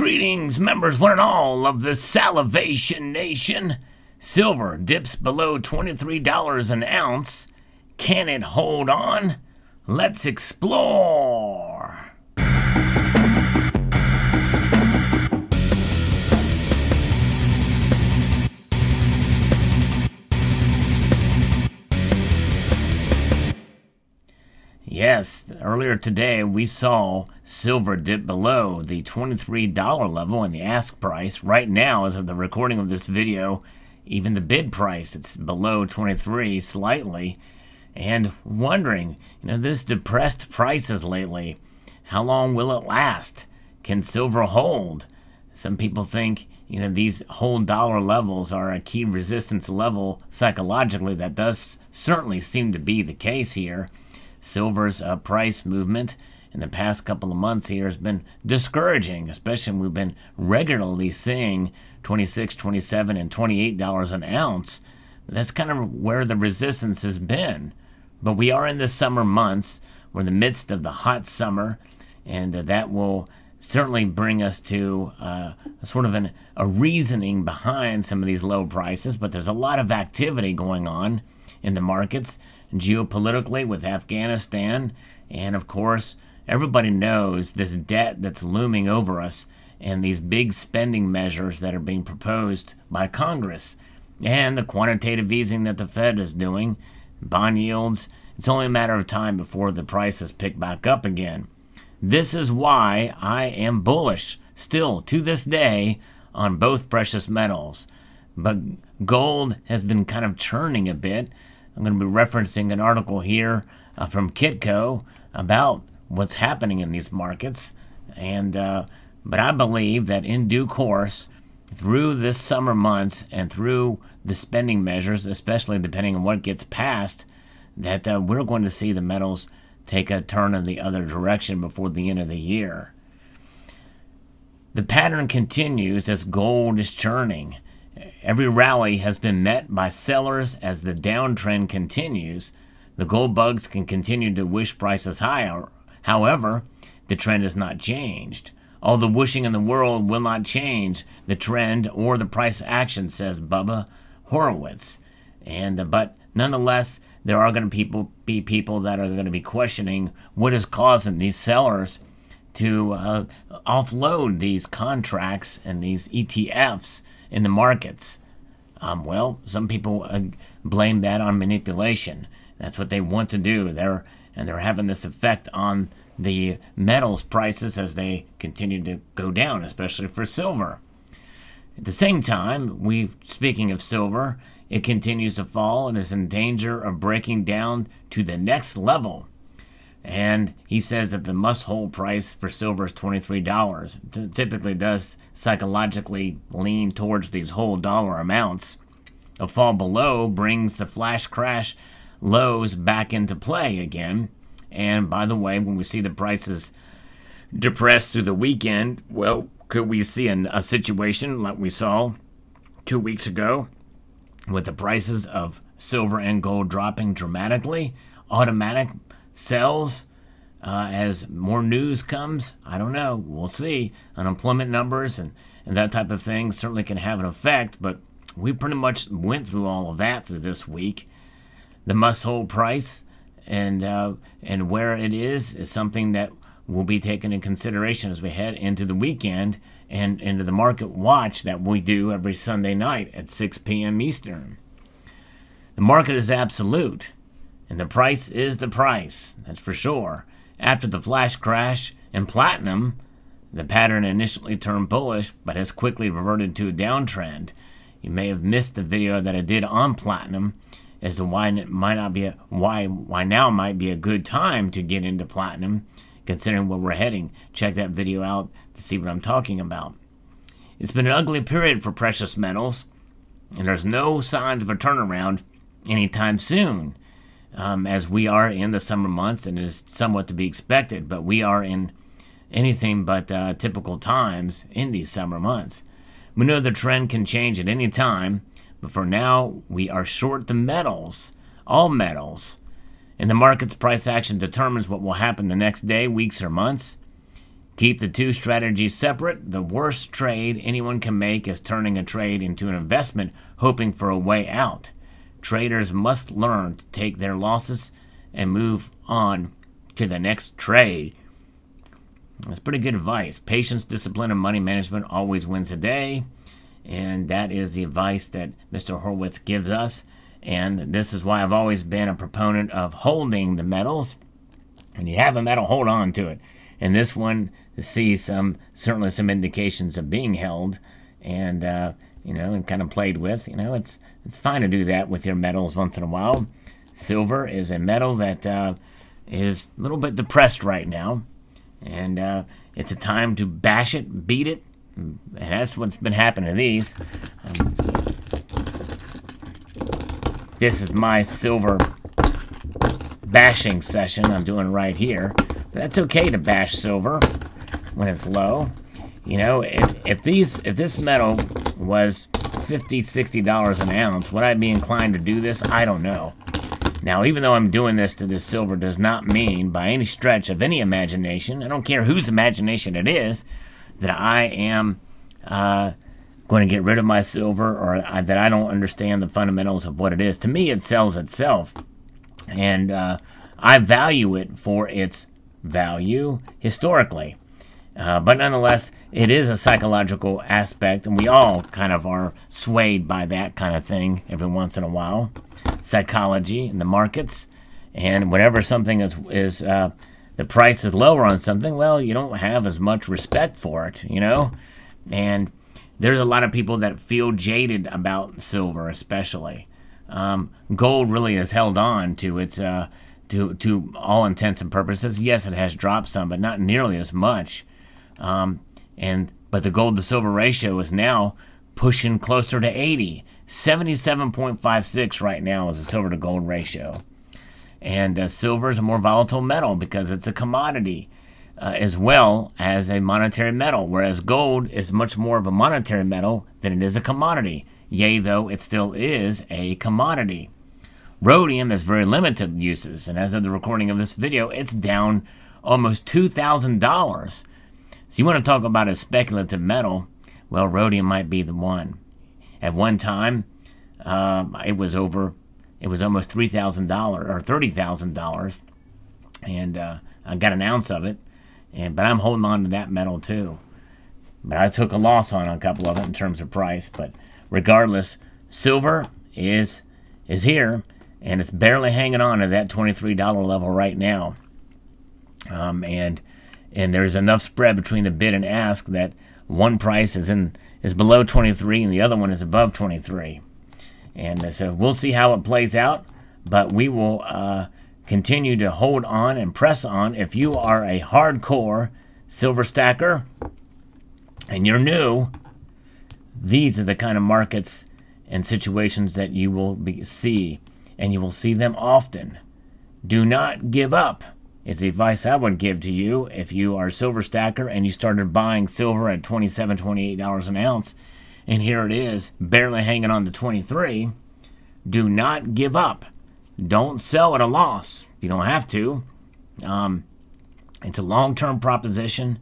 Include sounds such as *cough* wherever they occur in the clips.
Greetings, members, one and all of the Salivation Nation. Silver dips below $23 an ounce. Can it hold on? Let's explore. Yes, earlier today we saw silver dip below the $23 level in the ask price. Right now, as of the recording of this video, even the bid price, it's below 23 slightly. And wondering, you know, this depressed prices lately, how long will it last? Can silver hold? Some people think, you know, these whole dollar levels are a key resistance level psychologically. That does certainly seem to be the case here silver's uh, price movement in the past couple of months here has been discouraging, especially when we've been regularly seeing 26, 27, and 28 dollars an ounce. That's kind of where the resistance has been. But we are in the summer months. We're in the midst of the hot summer, and uh, that will certainly bring us to uh, sort of an, a reasoning behind some of these low prices. But there's a lot of activity going on in the markets geopolitically with Afghanistan. And of course, everybody knows this debt that's looming over us and these big spending measures that are being proposed by Congress and the quantitative easing that the Fed is doing, bond yields. It's only a matter of time before the prices pick back up again. This is why I am bullish still to this day on both precious metals. But gold has been kind of churning a bit I'm going to be referencing an article here uh, from Kitco about what's happening in these markets. And uh, but I believe that in due course, through this summer months and through the spending measures, especially depending on what gets passed, that uh, we're going to see the metals take a turn in the other direction before the end of the year. The pattern continues as gold is churning. Every rally has been met by sellers as the downtrend continues. The gold bugs can continue to wish prices higher. However, the trend has not changed. All the wishing in the world will not change the trend or the price action, says Bubba Horowitz. And uh, but nonetheless, there are going to people, be people that are going to be questioning what is causing these sellers to uh, offload these contracts and these ETFs in the markets. Um, well, some people uh, blame that on manipulation. That's what they want to do. They're and they're having this effect on the metals prices as they continue to go down, especially for silver. At the same time, we speaking of silver, it continues to fall and is in danger of breaking down to the next level and he says that the must hold price for silver is $23. T- typically does psychologically lean towards these whole dollar amounts. A fall below brings the flash crash lows back into play again. And by the way, when we see the prices depressed through the weekend, well, could we see an, a situation like we saw two weeks ago with the prices of silver and gold dropping dramatically? Automatic sells uh, as more news comes. I don't know. We'll see. Unemployment numbers and, and that type of thing certainly can have an effect, but we pretty much went through all of that through this week. The must hold price and, uh, and where it is is something that will be taken in consideration as we head into the weekend and into the market watch that we do every Sunday night at 6 p.m. Eastern. The market is absolute. And the price is the price, that's for sure. After the flash crash in platinum, the pattern initially turned bullish but has quickly reverted to a downtrend. You may have missed the video that I did on platinum as to why it might not be a, why why now might be a good time to get into platinum considering where we're heading. Check that video out to see what I'm talking about. It's been an ugly period for precious metals and there's no signs of a turnaround anytime soon um, as we are in the summer months and is somewhat to be expected, but we are in anything but uh, typical times in these summer months. We know the trend can change at any time, but for now, we are short the metals, all metals, and the market's price action determines what will happen the next day, weeks, or months. Keep the two strategies separate. The worst trade anyone can make is turning a trade into an investment, hoping for a way out. Traders must learn to take their losses and move on to the next trade. That's pretty good advice. Patience, discipline, and money management always wins the day. And that is the advice that Mr. Horwitz gives us. And this is why I've always been a proponent of holding the metals. When you have a metal, hold on to it. And this one sees some, certainly some indications of being held and, uh, you know, and kind of played with. You know, it's it's fine to do that with your metals once in a while. Silver is a metal that uh, is a little bit depressed right now. And uh, it's a time to bash it, beat it. And that's what's been happening to these. Um, this is my silver bashing session I'm doing right here. That's okay to bash silver when it's low. You know, if, if these if this metal was $50, $60 an ounce, would I be inclined to do this? I don't know. Now, even though I'm doing this to this silver does not mean, by any stretch of any imagination, I don't care whose imagination it is, that I am uh, going to get rid of my silver or I, that I don't understand the fundamentals of what it is. To me, it sells itself. And uh, I value it for its value historically. Uh, but nonetheless, it is a psychological aspect, and we all kind of are swayed by that kind of thing every once in a while. Psychology and the markets, and whenever something is is uh, the price is lower on something, well, you don't have as much respect for it, you know. And there's a lot of people that feel jaded about silver, especially. Um, gold really has held on to its uh, to to all intents and purposes. Yes, it has dropped some, but not nearly as much. Um, and but the gold to silver ratio is now pushing closer to 80. 77.56 right now is the silver to gold ratio. And uh, silver is a more volatile metal because it's a commodity uh, as well as a monetary metal, whereas gold is much more of a monetary metal than it is a commodity. Yea, though, it still is a commodity. Rhodium has very limited uses, and as of the recording of this video, it's down almost $2,000 so you want to talk about a speculative metal? Well, rhodium might be the one. At one time, uh, it was over, it was almost three thousand dollars or thirty thousand dollars, and uh, I got an ounce of it. And but I'm holding on to that metal too. But I took a loss on a couple of it in terms of price. But regardless, silver is is here, and it's barely hanging on to that twenty three dollar level right now. Um, and and there's enough spread between the bid and ask that one price is in is below 23 and the other one is above 23. And uh, so we'll see how it plays out, but we will uh, continue to hold on and press on. If you are a hardcore silver stacker and you're new, these are the kind of markets and situations that you will be, see, and you will see them often. Do not give up. It's advice I would give to you if you are a silver stacker and you started buying silver at $27, $28 an ounce, and here it is, barely hanging on to 23 Do not give up. Don't sell at a loss. You don't have to. Um, it's a long term proposition,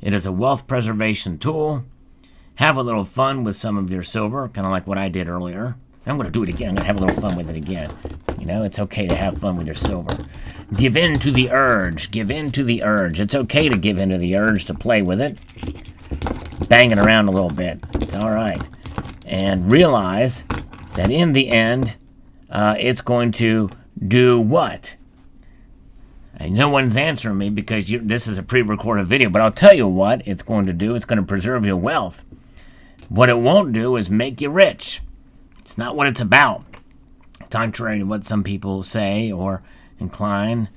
it is a wealth preservation tool. Have a little fun with some of your silver, kind of like what I did earlier. I'm going to do it again. I'm going to have a little fun with it again. You know, it's okay to have fun with your silver. Give in to the urge. Give in to the urge. It's okay to give in to the urge to play with it. Bang it around a little bit. It's all right. And realize that in the end, uh, it's going to do what? And no one's answering me because you, this is a pre-recorded video, but I'll tell you what it's going to do. It's going to preserve your wealth. What it won't do is make you rich. It's not what it's about. Contrary to what some people say or incline,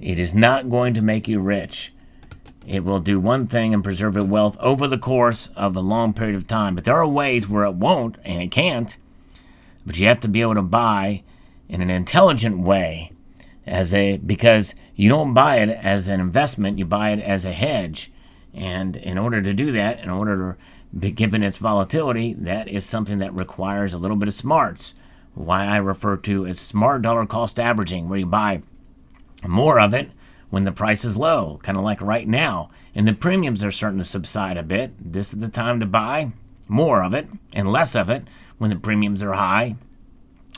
it is not going to make you rich. It will do one thing and preserve your wealth over the course of a long period of time. But there are ways where it won't and it can't. But you have to be able to buy in an intelligent way as a because you don't buy it as an investment, you buy it as a hedge. And in order to do that, in order to be given its volatility, that is something that requires a little bit of smarts why I refer to as smart dollar cost averaging, where you buy more of it when the price is low, kind of like right now, and the premiums are starting to subside a bit. This is the time to buy more of it and less of it when the premiums are high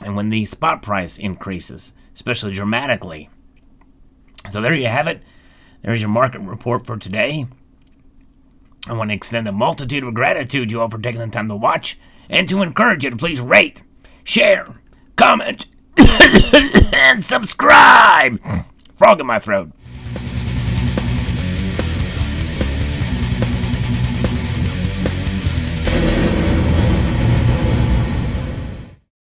and when the spot price increases, especially dramatically. So there you have it. There's your market report for today. I want to extend a multitude of gratitude to you all for taking the time to watch and to encourage you to please rate, share, comment, *coughs* and subscribe. Frog in my throat.